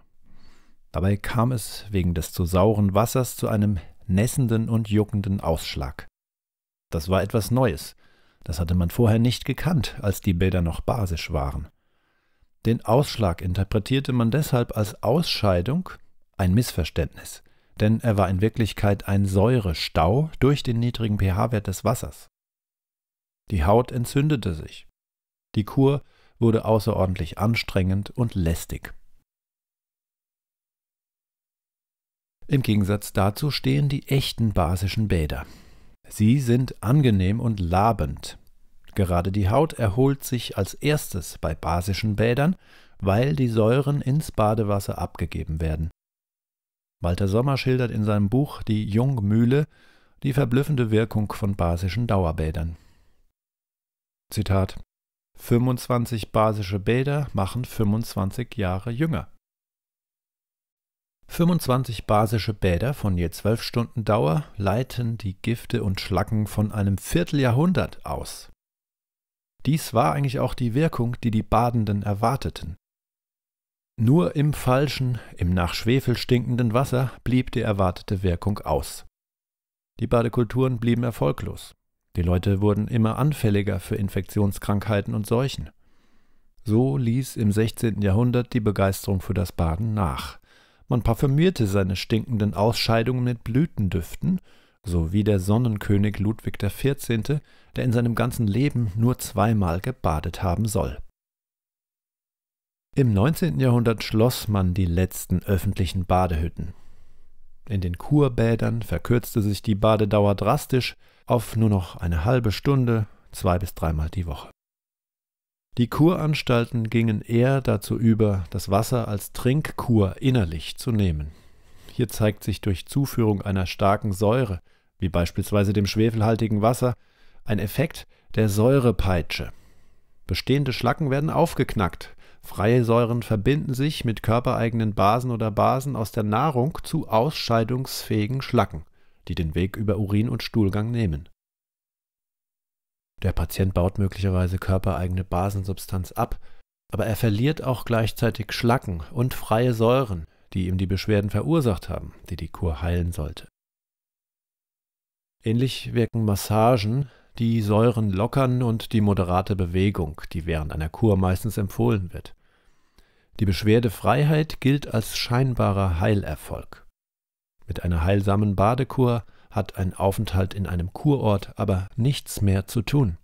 Dabei kam es wegen des zu sauren Wassers zu einem nässenden und juckenden Ausschlag. Das war etwas Neues, das hatte man vorher nicht gekannt, als die Bilder noch basisch waren. Den Ausschlag interpretierte man deshalb als Ausscheidung, ein Missverständnis, denn er war in Wirklichkeit ein Säurestau durch den niedrigen pH-Wert des Wassers. Die Haut entzündete sich. Die Kur wurde außerordentlich anstrengend und lästig. Im Gegensatz dazu stehen die echten basischen Bäder. Sie sind angenehm und labend. Gerade die Haut erholt sich als erstes bei basischen Bädern, weil die Säuren ins Badewasser abgegeben werden. Walter Sommer schildert in seinem Buch Die Jungmühle die verblüffende Wirkung von basischen Dauerbädern. Zitat 25 basische Bäder machen 25 Jahre jünger. 25 basische Bäder von je 12 Stunden Dauer leiten die Gifte und Schlacken von einem Vierteljahrhundert aus. Dies war eigentlich auch die Wirkung, die die Badenden erwarteten. Nur im falschen, im nach Schwefel stinkenden Wasser blieb die erwartete Wirkung aus. Die Badekulturen blieben erfolglos. Die Leute wurden immer anfälliger für Infektionskrankheiten und Seuchen. So ließ im 16. Jahrhundert die Begeisterung für das Baden nach. Man parfümierte seine stinkenden Ausscheidungen mit Blütendüften, so wie der Sonnenkönig Ludwig XIV., der in seinem ganzen Leben nur zweimal gebadet haben soll. Im 19. Jahrhundert schloss man die letzten öffentlichen Badehütten. In den Kurbädern verkürzte sich die Badedauer drastisch auf nur noch eine halbe Stunde, zwei bis dreimal die Woche. Die Kuranstalten gingen eher dazu über, das Wasser als Trinkkur innerlich zu nehmen. Hier zeigt sich durch Zuführung einer starken Säure, wie beispielsweise dem schwefelhaltigen Wasser, ein Effekt der Säurepeitsche. Bestehende Schlacken werden aufgeknackt, Freie Säuren verbinden sich mit körpereigenen Basen oder Basen aus der Nahrung zu ausscheidungsfähigen Schlacken, die den Weg über Urin und Stuhlgang nehmen. Der Patient baut möglicherweise körpereigene Basensubstanz ab, aber er verliert auch gleichzeitig Schlacken und freie Säuren, die ihm die Beschwerden verursacht haben, die die Kur heilen sollte. Ähnlich wirken Massagen, die Säuren lockern und die moderate Bewegung, die während einer Kur meistens empfohlen wird. Die Beschwerdefreiheit gilt als scheinbarer Heilerfolg. Mit einer heilsamen Badekur hat ein Aufenthalt in einem Kurort aber nichts mehr zu tun.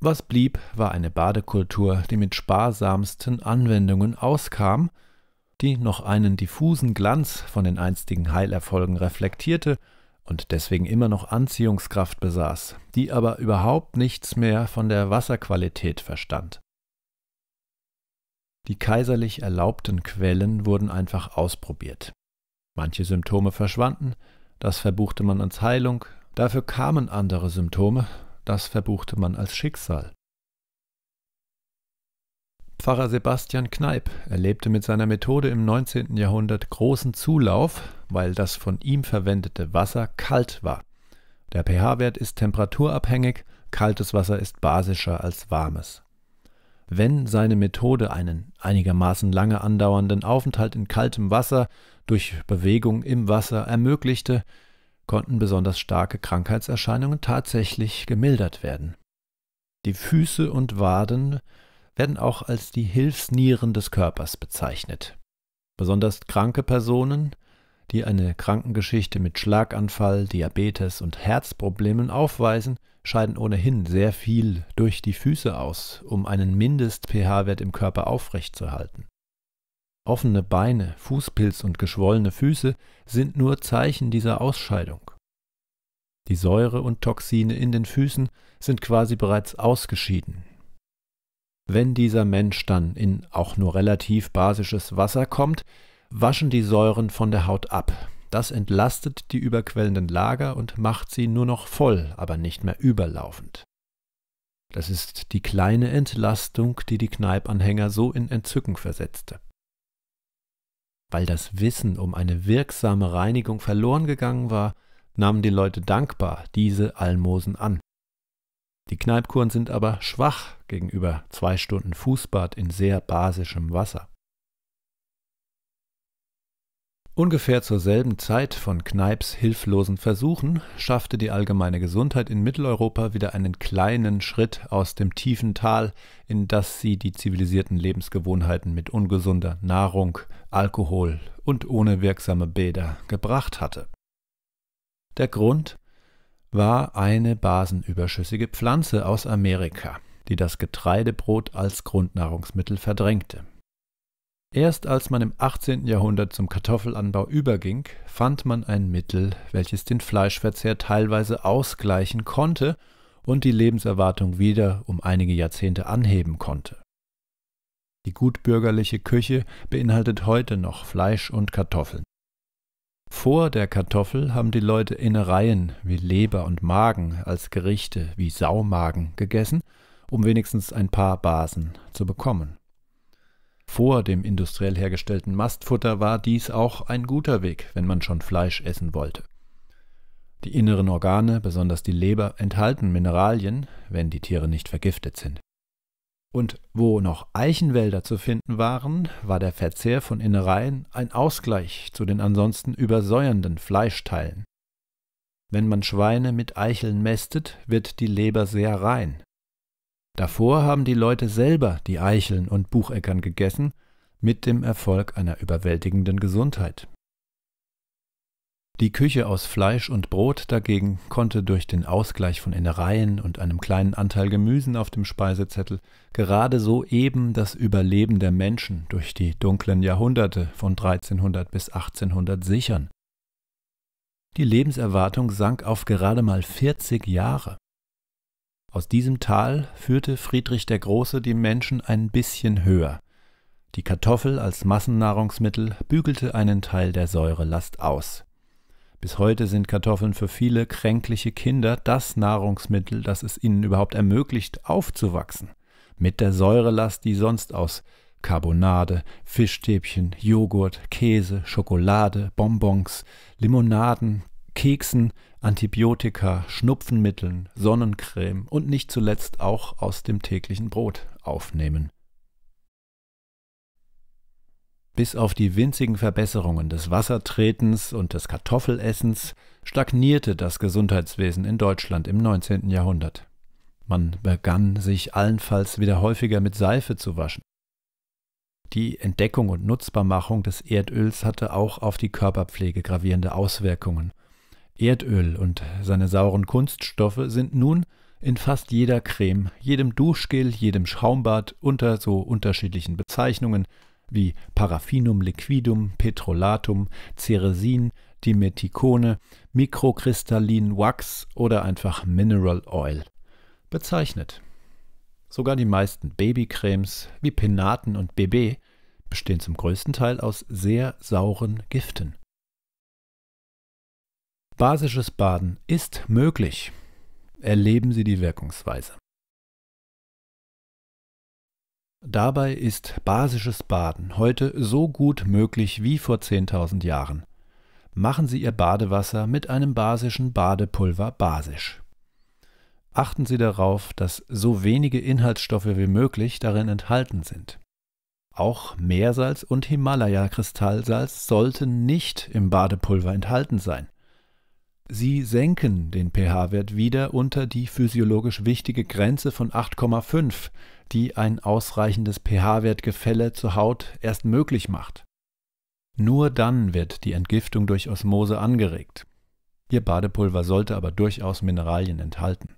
Was blieb, war eine Badekultur, die mit sparsamsten Anwendungen auskam, die noch einen diffusen Glanz von den einstigen Heilerfolgen reflektierte und deswegen immer noch Anziehungskraft besaß, die aber überhaupt nichts mehr von der Wasserqualität verstand. Die kaiserlich erlaubten Quellen wurden einfach ausprobiert. Manche Symptome verschwanden, das verbuchte man als Heilung, dafür kamen andere Symptome, das verbuchte man als Schicksal. Pfarrer Sebastian Kneip erlebte mit seiner Methode im 19. Jahrhundert großen Zulauf, weil das von ihm verwendete Wasser kalt war. Der pH-Wert ist temperaturabhängig, kaltes Wasser ist basischer als warmes. Wenn seine Methode einen einigermaßen lange andauernden Aufenthalt in kaltem Wasser durch Bewegung im Wasser ermöglichte, konnten besonders starke Krankheitserscheinungen tatsächlich gemildert werden. Die Füße und Waden werden auch als die Hilfsnieren des Körpers bezeichnet. Besonders kranke Personen, die eine Krankengeschichte mit Schlaganfall, Diabetes und Herzproblemen aufweisen, scheiden ohnehin sehr viel durch die Füße aus, um einen Mindest-pH-Wert im Körper aufrechtzuerhalten. Offene Beine, Fußpilz und geschwollene Füße sind nur Zeichen dieser Ausscheidung. Die Säure und Toxine in den Füßen sind quasi bereits ausgeschieden. Wenn dieser Mensch dann in auch nur relativ basisches Wasser kommt, waschen die Säuren von der Haut ab. Das entlastet die überquellenden Lager und macht sie nur noch voll, aber nicht mehr überlaufend. Das ist die kleine Entlastung, die die Kneipanhänger so in Entzücken versetzte. Weil das Wissen um eine wirksame Reinigung verloren gegangen war, nahmen die Leute dankbar diese Almosen an. Die Kneipkuren sind aber schwach gegenüber zwei Stunden Fußbad in sehr basischem Wasser. Ungefähr zur selben Zeit von Kneips hilflosen Versuchen schaffte die allgemeine Gesundheit in Mitteleuropa wieder einen kleinen Schritt aus dem tiefen Tal, in das sie die zivilisierten Lebensgewohnheiten mit ungesunder Nahrung, Alkohol und ohne wirksame Bäder gebracht hatte. Der Grund war eine basenüberschüssige Pflanze aus Amerika, die das Getreidebrot als Grundnahrungsmittel verdrängte. Erst als man im 18. Jahrhundert zum Kartoffelanbau überging, fand man ein Mittel, welches den Fleischverzehr teilweise ausgleichen konnte und die Lebenserwartung wieder um einige Jahrzehnte anheben konnte. Die gutbürgerliche Küche beinhaltet heute noch Fleisch und Kartoffeln. Vor der Kartoffel haben die Leute Innereien wie Leber und Magen als Gerichte wie Saumagen gegessen, um wenigstens ein paar Basen zu bekommen. Vor dem industriell hergestellten Mastfutter war dies auch ein guter Weg, wenn man schon Fleisch essen wollte. Die inneren Organe, besonders die Leber, enthalten Mineralien, wenn die Tiere nicht vergiftet sind. Und wo noch Eichenwälder zu finden waren, war der Verzehr von Innereien ein Ausgleich zu den ansonsten übersäuernden Fleischteilen. Wenn man Schweine mit Eicheln mästet, wird die Leber sehr rein. Davor haben die Leute selber die Eicheln und Bucheckern gegessen, mit dem Erfolg einer überwältigenden Gesundheit. Die Küche aus Fleisch und Brot dagegen konnte durch den Ausgleich von Innereien und einem kleinen Anteil Gemüsen auf dem Speisezettel gerade so eben das Überleben der Menschen durch die dunklen Jahrhunderte von 1300 bis 1800 sichern. Die Lebenserwartung sank auf gerade mal 40 Jahre. Aus diesem Tal führte Friedrich der Große die Menschen ein bisschen höher. Die Kartoffel als Massennahrungsmittel bügelte einen Teil der Säurelast aus. Bis heute sind Kartoffeln für viele kränkliche Kinder das Nahrungsmittel, das es ihnen überhaupt ermöglicht, aufzuwachsen. Mit der Säurelast, die sonst aus Carbonade, Fischstäbchen, Joghurt, Käse, Schokolade, Bonbons, Limonaden, Keksen, Antibiotika, Schnupfenmitteln, Sonnencreme und nicht zuletzt auch aus dem täglichen Brot aufnehmen. Bis auf die winzigen Verbesserungen des Wassertretens und des Kartoffelessens stagnierte das Gesundheitswesen in Deutschland im 19. Jahrhundert. Man begann sich allenfalls wieder häufiger mit Seife zu waschen. Die Entdeckung und Nutzbarmachung des Erdöls hatte auch auf die Körperpflege gravierende Auswirkungen. Erdöl und seine sauren Kunststoffe sind nun in fast jeder Creme, jedem Duschgel, jedem Schaumbad unter so unterschiedlichen Bezeichnungen wie Paraffinum liquidum, Petrolatum, Ceresin, Dimeticone, Mikrokristallin Wachs oder einfach Mineral Oil bezeichnet. Sogar die meisten Babycremes wie Penaten und BB bestehen zum größten Teil aus sehr sauren Giften. Basisches Baden ist möglich. Erleben Sie die Wirkungsweise. Dabei ist basisches Baden heute so gut möglich wie vor 10.000 Jahren. Machen Sie Ihr Badewasser mit einem basischen Badepulver basisch. Achten Sie darauf, dass so wenige Inhaltsstoffe wie möglich darin enthalten sind. Auch Meersalz und Himalaya-Kristallsalz sollten nicht im Badepulver enthalten sein. Sie senken den pH-Wert wieder unter die physiologisch wichtige Grenze von 8,5 die ein ausreichendes pH-Wertgefälle zur Haut erst möglich macht. Nur dann wird die Entgiftung durch Osmose angeregt. Ihr Badepulver sollte aber durchaus Mineralien enthalten.